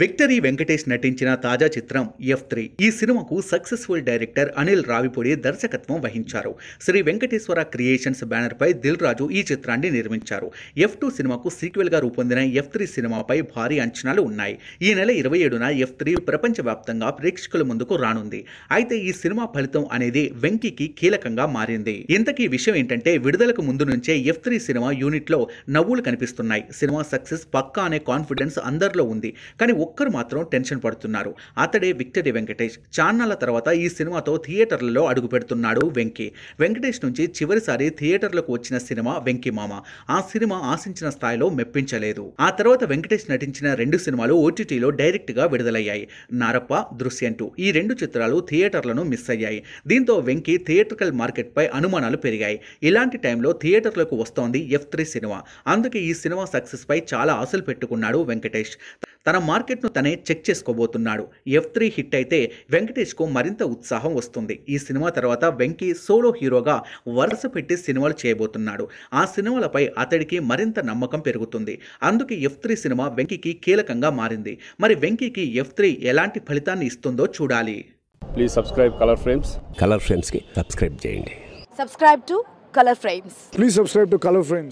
victory Venkatesh నటించిన తాజా చిత్రం ఎఫ్ త్రీ ఈ సినిమాకు సక్సెస్ఫుల్ డైరెక్టర్ అనిల్ రావిపూడి దర్శకత్వం వహించారు శ్రీ వెంకటేశ్వర క్రియేషన్స్ బ్యానర్ పై దిల్ రాజు ఈ చిత్రాన్ని నిర్మించారు ఎఫ్ టూ సినిమాకు సీక్వెల్ గా రూపొందిన ఎఫ్ త్రీ సినిమాపై భారీ అంచనాలు ఉన్నాయి ఈ నెల ఇరవై ఏడున ఎఫ్ త్రీ ప్రపంచవ్యాప్తంగా ప్రేక్షకుల ముందుకు రానుంది అయితే ఈ సినిమా ఫలితం అనేది వెంకీకి కీలకంగా మారింది ఇంతకీ విషయం ఏంటంటే విడుదలకు ముందు నుంచే ఎఫ్ త్రీ సినిమా యూనిట్లో నవ్వులు కనిపిస్తున్నాయి సినిమా సక్సెస్ పక్కా అనే కాన్ఫిడెన్స్ అందరిలో ఉంది కానీ కానీ ఒక్కరు మాత్రం టెన్షన్ పడుతున్నారు అతడే విక్టరీ వెంకటేష్ చాన్నాళ్ళ తర్వాత ఈ సినిమాతో థియేటర్లలో అడుగు పెడుతున్నాడు వెంకీ వెంకటేష్ నుంచి చివరిసారి థియేటర్లకు వచ్చిన సినిమా వెంకీ మామ ఆ సినిమా ఆశించిన స్థాయిలో మెప్పించలేదు ఆ తర్వాత వెంకటేష్ నటించిన రెండు సినిమాలు ఓటీటీలో డైరెక్ట్ గా విడుదలయ్యాయి నారప్ప దృశ్యం టూ ఈ రెండు చిత్రాలు థియేటర్లను మిస్ అయ్యాయి దీంతో వెంకీ థియేటర్కల్ మార్కెట్పై అనుమానాలు పెరిగాయి ఇలాంటి టైంలో థియేటర్లకు వస్తోంది ఎఫ్ త్రీ సినిమా అందుకే ఈ సినిమా సక్సెస్ పై చాలా ఆశలు పెట్టుకున్నాడు వెంకటేష్ తన మార్కెట్ మార్కెట్ను తనే చెక్ చేసుకోబోతున్నాడు ఎఫ్ త్రీ హిట్ అయితే వెంకటేష్కు మరింత ఉత్సాహం వస్తుంది ఈ సినిమా తర్వాత వెంకీ సోలో హీరోగా వరుస పెట్టి సినిమాలు చేయబోతున్నాడు ఆ సినిమాలపై అతడికి మరింత నమ్మకం పెరుగుతుంది అందుకే ఎఫ్ త్రీ సినిమా వెంకీకి కీలకంగా మారింది మరి వెంకీకి ఎఫ్ త్రీ ఎలాంటి ఫలితాన్ని ఇస్తుందో చూడాలి please subscribe Colour Frames Colour ఫ్రేమ్స్కి సబ్స్క్రైబ్ చేయండి subscribe to Colour Frames please subscribe to Colour frames